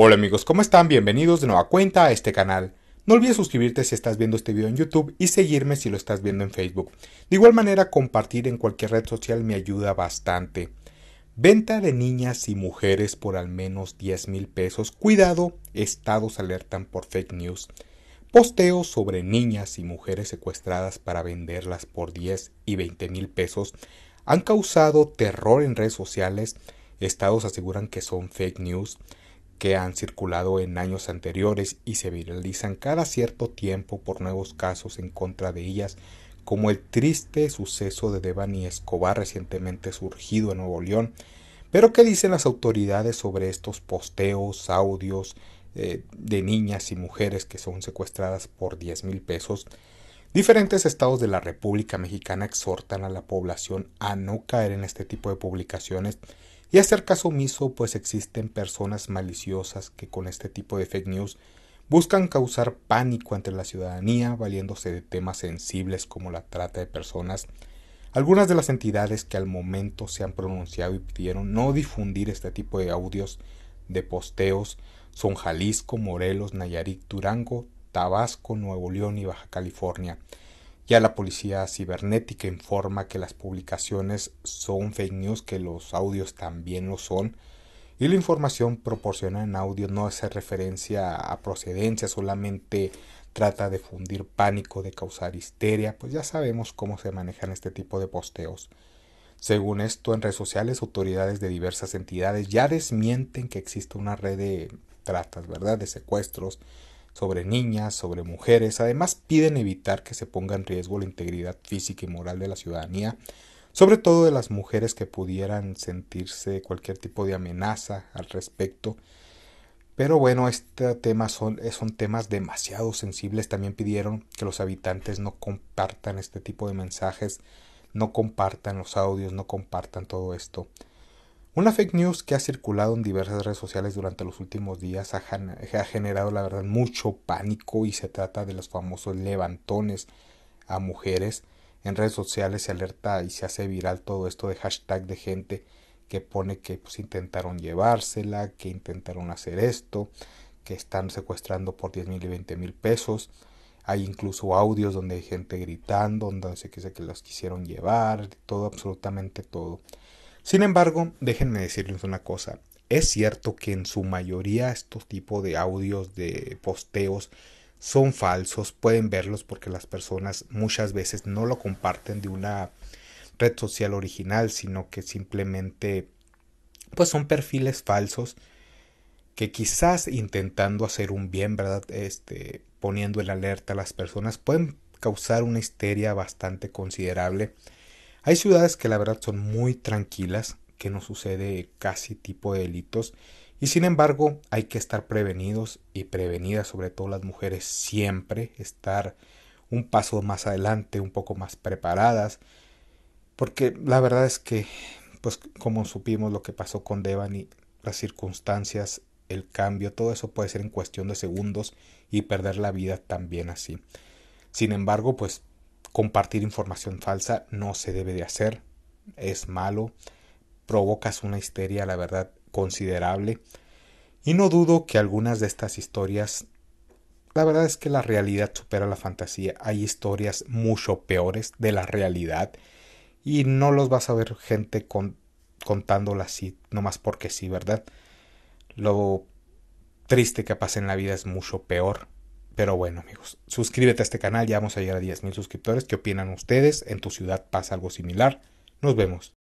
Hola amigos, ¿cómo están? Bienvenidos de nueva cuenta a este canal. No olvides suscribirte si estás viendo este video en YouTube y seguirme si lo estás viendo en Facebook. De igual manera, compartir en cualquier red social me ayuda bastante. Venta de niñas y mujeres por al menos 10 mil pesos. Cuidado, estados alertan por fake news. Posteos sobre niñas y mujeres secuestradas para venderlas por 10 y 20 mil pesos han causado terror en redes sociales. Estados aseguran que son fake news que han circulado en años anteriores y se viralizan cada cierto tiempo por nuevos casos en contra de ellas, como el triste suceso de Devani Escobar recientemente surgido en Nuevo León. Pero ¿qué dicen las autoridades sobre estos posteos, audios eh, de niñas y mujeres que son secuestradas por 10 mil pesos? Diferentes estados de la República Mexicana exhortan a la población a no caer en este tipo de publicaciones y hacer caso omiso pues existen personas maliciosas que con este tipo de fake news buscan causar pánico entre la ciudadanía valiéndose de temas sensibles como la trata de personas. Algunas de las entidades que al momento se han pronunciado y pidieron no difundir este tipo de audios de posteos son Jalisco, Morelos, Nayarit, Durango, Tabasco, Nuevo León y Baja California. Ya la policía cibernética informa que las publicaciones son fake news, que los audios también lo son, y la información proporcionada en audio no hace referencia a procedencia, solamente trata de fundir pánico, de causar histeria, pues ya sabemos cómo se manejan este tipo de posteos. Según esto, en redes sociales, autoridades de diversas entidades ya desmienten que existe una red de tratas, ¿verdad? De secuestros, sobre niñas, sobre mujeres. Además, piden evitar que se ponga en riesgo la integridad física y moral de la ciudadanía, sobre todo de las mujeres que pudieran sentirse cualquier tipo de amenaza al respecto. Pero bueno, este temas son, eh, son temas demasiado sensibles. También pidieron que los habitantes no compartan este tipo de mensajes, no compartan los audios, no compartan todo esto. Una fake news que ha circulado en diversas redes sociales durante los últimos días ha, generado, la verdad, mucho pánico y se trata de los famosos levantones a mujeres. En redes sociales se alerta y se hace viral todo esto de hashtag de gente que pone que pues, intentaron llevársela, que intentaron hacer esto, que están secuestrando por 10 mil y 20 mil pesos. Hay incluso audios donde hay gente gritando, donde se dice que las quisieron llevar, todo, absolutamente todo. Sin embargo, déjenme decirles una cosa. Es cierto que en su mayoría estos tipos de audios, de posteos, son falsos, pueden verlos porque las personas muchas veces no lo comparten de una red social original, sino que simplemente pues son perfiles falsos que quizás intentando hacer un bien, ¿verdad? Este, poniendo el alerta a las personas pueden causar una histeria bastante considerable hay ciudades que la verdad son muy tranquilas, que no sucede casi tipo de delitos, y sin embargo hay que estar prevenidos y prevenidas, sobre todo las mujeres, siempre estar un paso más adelante, un poco más preparadas, porque la verdad es que, pues como supimos lo que pasó con Devani, las circunstancias, el cambio, todo eso puede ser en cuestión de segundos y perder la vida también así. Sin embargo, pues Compartir información falsa no se debe de hacer, es malo, provocas una histeria, la verdad, considerable. Y no dudo que algunas de estas historias, la verdad es que la realidad supera la fantasía. Hay historias mucho peores de la realidad y no los vas a ver gente contándolas así, nomás porque sí, ¿verdad? Lo triste que pasa en la vida es mucho peor. Pero bueno, amigos, suscríbete a este canal, ya vamos a llegar a 10.000 suscriptores. ¿Qué opinan ustedes? ¿En tu ciudad pasa algo similar? Nos vemos.